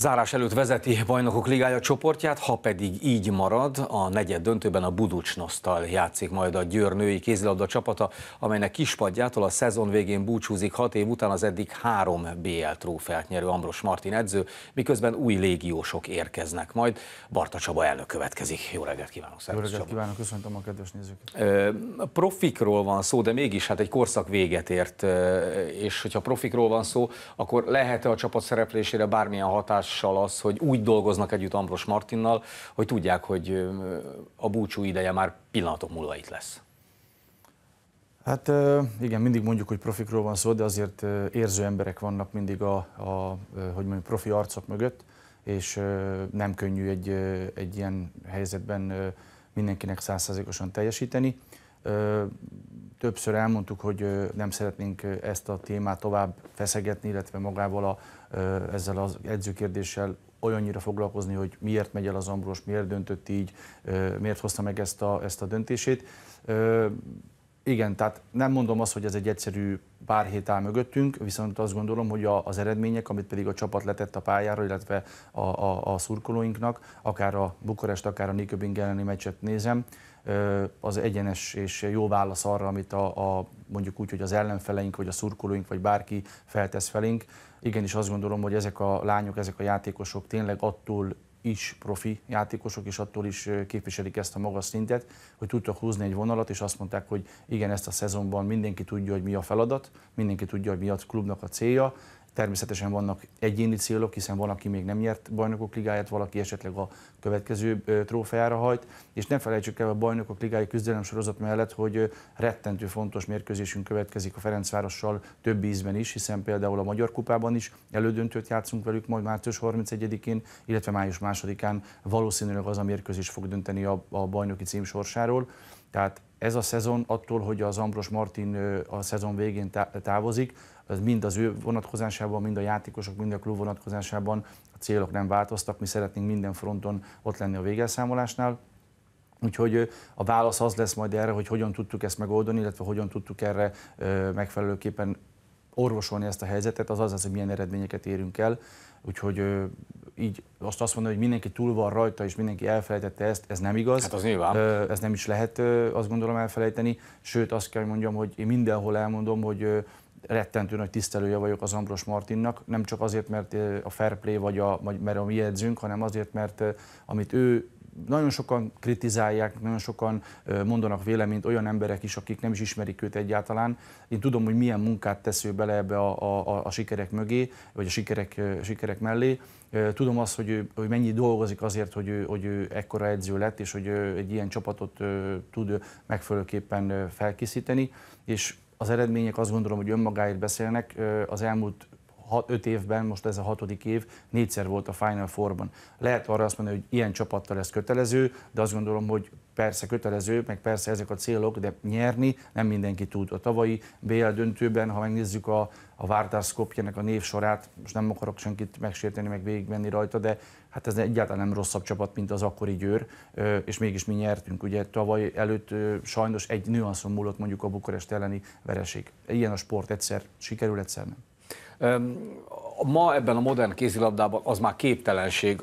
Zárás előtt vezeti Bajnokok Ligája csoportját, ha pedig így marad, a negyed döntőben a Buducsnosztal játszik majd a Győr női kézilabda csapata, amelynek kispadjától a szezon végén búcsúzik hat év után az eddig három BL trófeát nyerő Ambros Martin edző, miközben új légiósok érkeznek majd. Barta Csaba elnök következik. Jó reggelt kívánok! Szervusz, Jó reggelt kívánok, köszöntöm a kedves nézőket! A profikról van szó, de mégis hát egy korszak véget ért, és hogyha profikról van szó, akkor lehet -e a csapat szereplésére bármilyen hatás hatással az, hogy úgy dolgoznak együtt Ambros Martinnal, hogy tudják, hogy a búcsú ideje már pillanatok múlva itt lesz? Hát igen, mindig mondjuk, hogy profikról van szó, de azért érző emberek vannak mindig a, a hogy mondjuk, profi arcok mögött, és nem könnyű egy, egy ilyen helyzetben mindenkinek százszerzékosan teljesíteni. Többször elmondtuk, hogy nem szeretnénk ezt a témát tovább feszegetni, illetve magával a ezzel az edzőkérdéssel olyannyira foglalkozni, hogy miért megy el az Ambrós, miért döntött így, miért hozta meg ezt a, ezt a döntését. Igen, tehát nem mondom azt, hogy ez egy egyszerű pár hét áll mögöttünk, viszont azt gondolom, hogy a, az eredmények, amit pedig a csapat letett a pályára, illetve a, a, a szurkolóinknak, akár a Bukarest, akár a Niköbing elleni meccset nézem, az egyenes és jó válasz arra, amit a, a mondjuk úgy, hogy az ellenfeleink, vagy a szurkolóink, vagy bárki feltesz felénk. Igenis azt gondolom, hogy ezek a lányok, ezek a játékosok tényleg attól is profi játékosok, és attól is képviselik ezt a magas szintet, hogy tudtak húzni egy vonalat, és azt mondták, hogy igen, ezt a szezonban mindenki tudja, hogy mi a feladat, mindenki tudja, hogy mi a klubnak a célja, Természetesen vannak egyéni célok, hiszen valaki még nem nyert bajnokok ligáját, valaki esetleg a következő trófeára hajt, és nem felejtsük el a bajnokok ligái küzdelem sorozat mellett, hogy rettentő fontos mérkőzésünk következik a Ferencvárossal több ízben is, hiszen például a Magyar Kupában is elődöntőt játszunk velük majd március 31-én, illetve május 2-án valószínűleg az a mérkőzés fog dönteni a, a bajnoki cím sorsáról. Tehát ez a szezon attól, hogy az Ambros Martin a szezon végén távozik, az mind az ő vonatkozásában, mind a játékosok, mind a klub vonatkozásában a célok nem változtak, mi szeretnénk minden fronton ott lenni a végelszámolásnál. Úgyhogy a válasz az lesz majd erre, hogy hogyan tudtuk ezt megoldani, illetve hogyan tudtuk erre megfelelőképpen orvosolni ezt a helyzetet, az az hogy milyen eredményeket érünk el. Úgyhogy így azt azt mondani, hogy mindenki túl van rajta, és mindenki elfelejtette ezt, ez nem igaz. Hát az nyilván. Ez nem is lehet, azt gondolom, elfelejteni. Sőt, azt kell mondjam, hogy én mindenhol elmondom, hogy rettentő nagy tisztelője vagyok az Ambros Martinnak, nem csak azért, mert a fair play vagy a, vagy mert a mi edzünk, hanem azért, mert amit ő nagyon sokan kritizálják, nagyon sokan mondanak véleményt olyan emberek is, akik nem is ismerik őt egyáltalán. Én tudom, hogy milyen munkát tesz ő bele ebbe a, a, a sikerek mögé, vagy a sikerek, sikerek mellé. Tudom azt, hogy, ő, hogy mennyi dolgozik azért, hogy ő, hogy ő ekkora edző lett, és hogy egy ilyen csapatot tud megfelelőképpen felkészíteni, és az eredmények azt gondolom, hogy önmagáért beszélnek. Az elmúlt hat, öt évben, most ez a hatodik év, négyszer volt a Final Four-ban. Lehet arra azt mondani, hogy ilyen csapattal ez kötelező, de azt gondolom, hogy persze kötelező, meg persze ezek a célok, de nyerni nem mindenki tud. A tavalyi BL döntőben, ha megnézzük a, a Vártás a sorát, most nem akarok senkit megsérteni, meg végigmenni rajta, de hát ez egyáltalán nem rosszabb csapat, mint az akkori Győr, és mégis mi nyertünk. Ugye tavaly előtt sajnos egy nüanszon múlott mondjuk a Bukarest elleni vereség. Ilyen a sport, egyszer sikerül, egyszer nem. Ma ebben a modern kézilabdában az már képtelenség,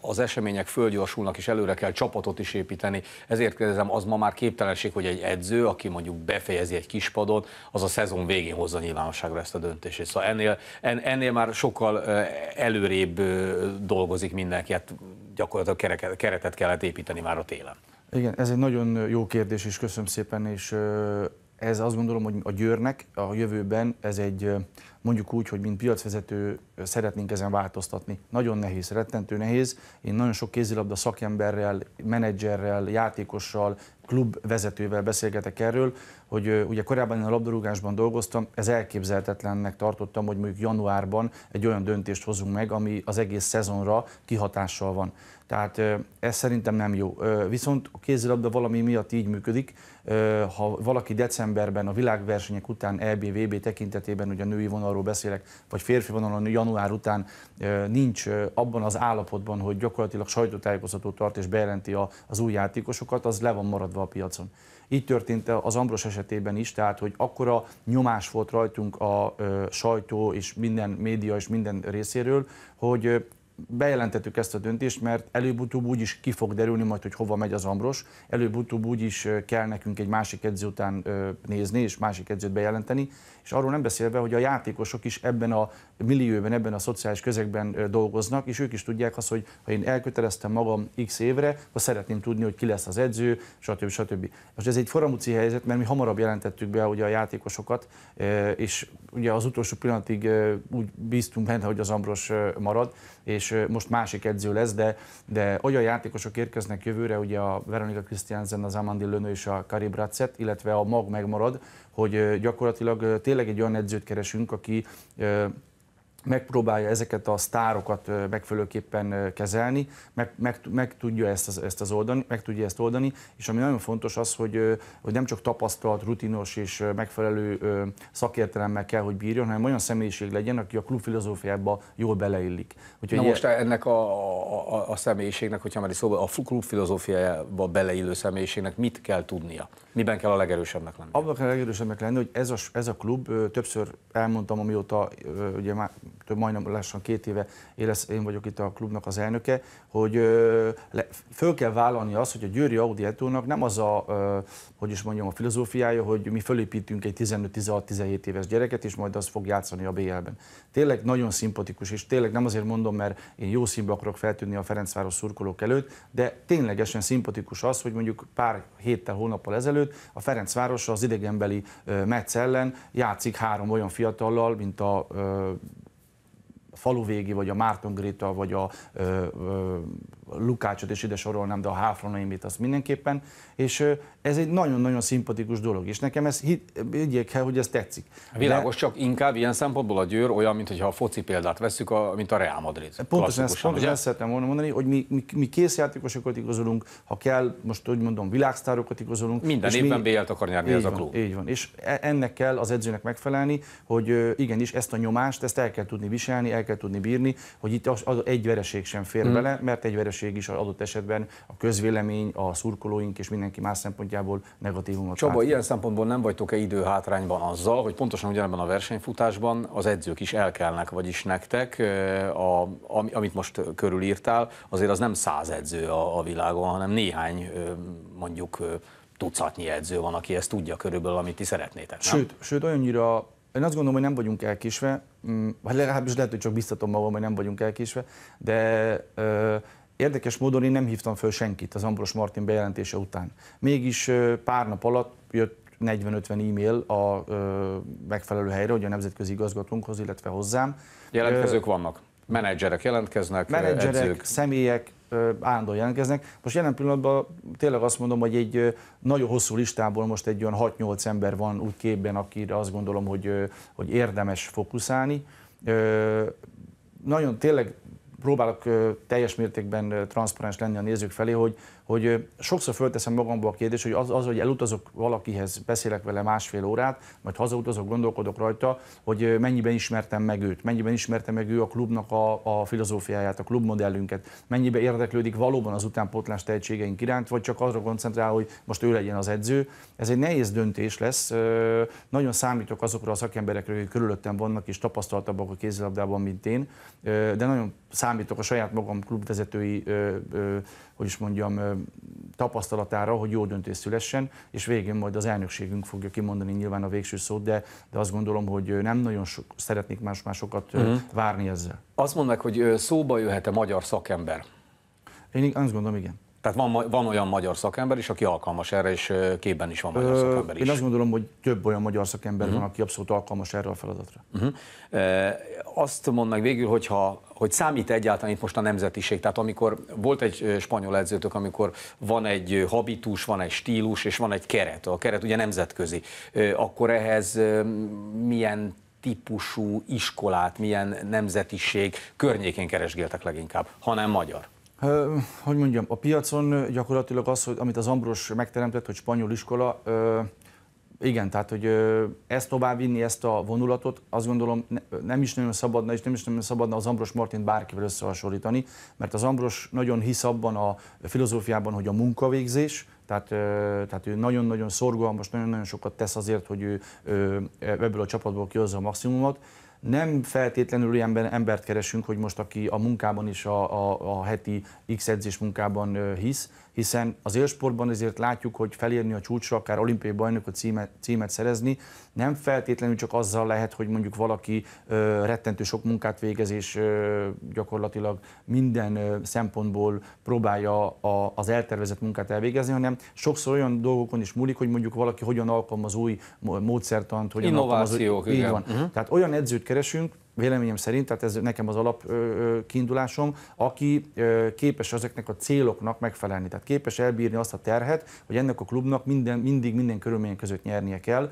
az események fölgyorsulnak, és előre kell csapatot is építeni. Ezért kérdezem, az ma már képtelenség, hogy egy edző, aki mondjuk befejezi egy kispadon, az a szezon végén hozza nyilvánosságra ezt a döntését. Szóval ennél, en, ennél már sokkal előrébb dolgozik mindenki, hát gyakorlatilag kereket, keretet kellett építeni már a télen. Igen, ez egy nagyon jó kérdés, és köszönöm szépen, és ez azt gondolom, hogy a Győrnek a jövőben ez egy mondjuk úgy, hogy mint piacvezető szeretnénk ezen változtatni. Nagyon nehéz, rettentő nehéz. Én nagyon sok kézilabda szakemberrel, menedzserrel, játékossal, klubvezetővel beszélgetek erről, hogy ugye korábban én a labdarúgásban dolgoztam, ez elképzelhetetlennek tartottam, hogy mondjuk januárban egy olyan döntést hozunk meg, ami az egész szezonra kihatással van. Tehát ez szerintem nem jó. Viszont a kézilabda valami miatt így működik. Ha valaki decemberben a világversenyek után EBVB tekintetében ugye a női vonal oldalról beszélek, vagy férfi vonalon január után nincs abban az állapotban, hogy gyakorlatilag sajtótájékoztatót tart és bejelenti az új játékosokat, az le van maradva a piacon. Így történt az Ambros esetében is, tehát hogy akkora nyomás volt rajtunk a sajtó és minden média és minden részéről, hogy bejelentettük ezt a döntést, mert előbb-utóbb úgy is ki fog derülni majd, hogy hova megy az Ambros, előbb-utóbb úgy is kell nekünk egy másik edző után nézni, és másik edzőt bejelenteni, és arról nem beszélve, hogy a játékosok is ebben a millióban ebben a szociális közegben dolgoznak, és ők is tudják azt, hogy ha én elköteleztem magam x évre, akkor szeretném tudni, hogy ki lesz az edző, stb. stb. Most ez egy foramúci helyzet, mert mi hamarabb jelentettük be ugye a játékosokat, és ugye az utolsó pillanatig úgy bíztunk benne, hogy az Ambros marad, és most másik edző lesz, de, de olyan játékosok érkeznek jövőre, ugye a Veronika Christiansen, az Amandi Lönő és a Kari Bracet, illetve a Mag megmarad, hogy gyakorlatilag tényleg egy olyan edzőt keresünk, aki megpróbálja ezeket a sztárokat megfelelőképpen kezelni, meg, meg, meg tudja ezt, az, ezt az oldani, meg tudja ezt oldani, és ami nagyon fontos az, hogy, hogy nem csak tapasztalt, rutinos és megfelelő szakértelemmel kell, hogy bírjon, hanem olyan személyiség legyen, aki a klub filozófiába jól beleillik. Úgyhogy Na most ilyen... ennek a, a, a személyiségnek, hogyha már is szóba, a klub filozófiába beleillő személyiségnek mit kell tudnia? Miben kell a legerősebbnek lenni? Abban kell a legerősebbnek lenni, hogy ez a, ez a klub, többször elmondtam, amióta ugye már több majdnem lassan két éve élesz, én vagyok itt a klubnak az elnöke, hogy le, föl kell vállalni azt, hogy a Győri Audi Etónak nem az a, hogy is mondjam, a filozófiája, hogy mi fölépítünk egy 15-16-17 éves gyereket, és majd az fog játszani a BL-ben. Tényleg nagyon szimpatikus, és tényleg nem azért mondom, mert én jó színbe akarok feltűnni a Ferencváros szurkolók előtt, de ténylegesen szimpatikus az, hogy mondjuk pár héttel, hónappal ezelőtt a Ferencváros az idegenbeli meccs ellen játszik három olyan fiatallal, mint a faluvégi, vagy a Márton Gréta, vagy a ö, ö, Lukácsot is ide sorolnám, de a Háfronaimit azt mindenképpen, és ez egy nagyon-nagyon szimpatikus dolog, és nekem ez higgyék el, hogy ez tetszik. Világos, de... csak inkább ilyen szempontból a Győr olyan, mintha a foci példát vesszük, a, mint a Real Madrid. Pontosan ezt, pontosan ezt szeretném volna mondani, hogy mi, mi, mi játékosokat igazolunk, ha kell, most úgy mondom, világsztárokat igazolunk. Minden és évben mi... BL-t akar nyerni ez a klub. így van, és e, ennek kell az edzőnek megfelelni, hogy igenis ezt a nyomást, ezt el kell tudni viselni, el kell tudni bírni, hogy itt az, az egy vereség sem fér hmm. bele, mert egy vereség közösség is adott esetben a közvélemény, a szurkolóink és mindenki más szempontjából negatívumot Csaba, látni. ilyen szempontból nem vagytok-e időhátrányban azzal, hogy pontosan ugyanebben a versenyfutásban az edzők is elkelnek, vagyis nektek, eh, a, amit most körülírtál, azért az nem száz edző a, a világon, hanem néhány eh, mondjuk eh, tucatnyi edző van, aki ezt tudja körülbelül, amit ti szeretnétek. Nem? Sőt, sőt, olyannyira én azt gondolom, hogy nem vagyunk elkésve, vagy mm, hát legalábbis lehet, hogy csak biztatom magam, hogy nem vagyunk elkésve, de Érdekes módon én nem hívtam föl senkit az Ambros Martin bejelentése után. Mégis pár nap alatt jött 40-50 e-mail a megfelelő helyre, hogy a nemzetközi igazgatónkhoz, illetve hozzám. Jelentkezők ö, vannak? Menedzserek jelentkeznek? Menedzserek, edzők. személyek állandóan jelentkeznek. Most jelen pillanatban tényleg azt mondom, hogy egy nagyon hosszú listából most egy olyan 6-8 ember van úgy képben, akire azt gondolom, hogy, hogy érdemes fókuszálni. nagyon tényleg próbálok teljes mértékben transzparens lenni a nézők felé, hogy, hogy sokszor fölteszem magamból a kérdést, hogy az, az, hogy elutazok valakihez, beszélek vele másfél órát, majd hazautazok, gondolkodok rajta, hogy mennyiben ismertem meg őt, mennyiben ismerte meg ő a klubnak a, a filozófiáját, a klubmodellünket, mennyiben érdeklődik valóban az utánpótlás tehetségeink iránt, vagy csak arra koncentrál, hogy most ő legyen az edző. Ez egy nehéz döntés lesz. Nagyon számítok azokra a szakemberekre, hogy körülöttem vannak és tapasztaltabbak a kézilabdában, mint én, de nagyon számítok a saját magam klubvezetői, ö, ö, hogy is mondjam, ö, tapasztalatára, hogy jó döntés szülessen, és végén majd az elnökségünk fogja kimondani nyilván a végső szót, de, de azt gondolom, hogy nem nagyon sok, szeretnék más másokat uh-huh. Mm. várni ezzel. Azt mondnak, meg, hogy szóba jöhet-e magyar szakember? Én azt gondolom, igen. Tehát van, van olyan magyar szakember is, aki alkalmas erre, és képben is van magyar Ö, szakember is. Én azt gondolom, hogy több olyan magyar szakember uh-huh. van, mhm. aki abszolút alkalmas erre a feladatra. Uh-huh. E, azt mondd meg végül, hogyha, hogy számít egyáltalán itt most a nemzetiség. Tehát amikor volt egy spanyol edzőtök, amikor van egy habitus, van egy stílus, és van egy keret. A keret ugye nemzetközi. E, akkor ehhez milyen típusú iskolát, milyen nemzetiség környékén keresgéltek leginkább, hanem magyar? Hogy mondjam, a piacon gyakorlatilag az, hogy, amit az Ambros megteremtett, hogy spanyol iskola, igen, tehát hogy ezt továbbvinni, ezt a vonulatot, azt gondolom nem is nagyon szabadna, és nem is nagyon szabadna az Ambros Martin bárkivel összehasonlítani, mert az Ambros nagyon hisz abban a filozófiában, hogy a munkavégzés, tehát, tehát ő nagyon-nagyon szorgalmas, nagyon-nagyon sokat tesz azért, hogy ő ebből a csapatból kihozza a maximumot, nem feltétlenül olyan embert keresünk, hogy most aki a munkában is, a, a, a heti X edzés munkában hisz, hiszen az élsportban azért látjuk, hogy felérni a csúcsra, akár olimpiai bajnokot címet, címet szerezni, nem feltétlenül csak azzal lehet, hogy mondjuk valaki ö, rettentő sok munkát végez, és ö, gyakorlatilag minden ö, szempontból próbálja a, az eltervezett munkát elvégezni, hanem sokszor olyan dolgokon is múlik, hogy mondjuk valaki hogyan alkalmaz új módszertant, hogyan Innovációk, alkalmaz, igen. Így van. Uh-huh. Tehát olyan edzőt keresünk, véleményem szerint, tehát ez nekem az alap kiindulásom, aki képes ezeknek a céloknak megfelelni, tehát képes elbírni azt a terhet, hogy ennek a klubnak minden, mindig minden körülmény között nyernie kell,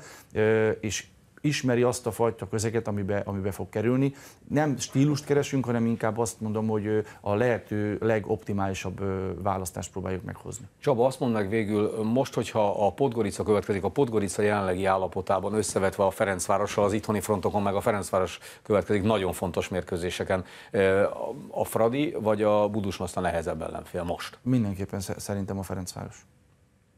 és ismeri azt a fajta közeget, amibe, amibe fog kerülni. Nem stílust keresünk, hanem inkább azt mondom, hogy a lehető legoptimálisabb választást próbáljuk meghozni. Csaba, azt mondd meg végül, most, hogyha a Podgorica következik, a Podgorica jelenlegi állapotában összevetve a Ferencvárossal, az itthoni frontokon, meg a Ferencváros következik nagyon fontos mérkőzéseken. A Fradi vagy a Budusnoszta nehezebb ellenfél most? Mindenképpen szerintem a Ferencváros.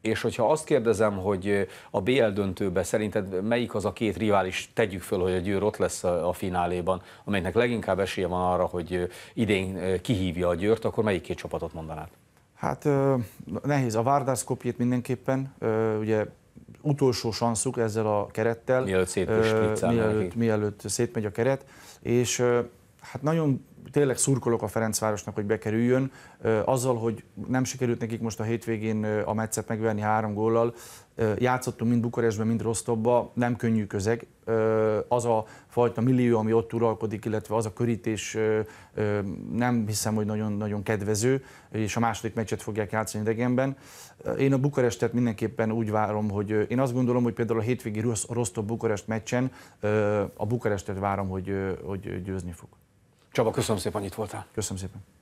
És hogyha azt kérdezem, hogy a BL döntőben szerinted melyik az a két rivális, tegyük föl, hogy a Győr ott lesz a fináléban, amelynek leginkább esélye van arra, hogy idén kihívja a Győrt, akkor melyik két csapatot mondanád? Hát nehéz. A Várdász Kopjét mindenképpen, ugye utolsó sanszuk ezzel a kerettel. Mielőtt mielőtt, mielőtt szétmegy a keret, és hát nagyon tényleg szurkolok a Ferencvárosnak, hogy bekerüljön. Azzal, hogy nem sikerült nekik most a hétvégén a meccset megvenni három góllal, játszottunk mind Bukarestben, mind Rostovba. nem könnyű közeg. Az a fajta millió, ami ott uralkodik, illetve az a körítés nem hiszem, hogy nagyon, nagyon kedvező, és a második meccset fogják játszani idegenben. Én a Bukarestet mindenképpen úgy várom, hogy én azt gondolom, hogy például a hétvégi Rostov-Bukarest meccsen a Bukarestet várom, hogy, hogy győzni fog. Csaba, köszönöm szépen, hogy itt voltál. Köszönöm szépen.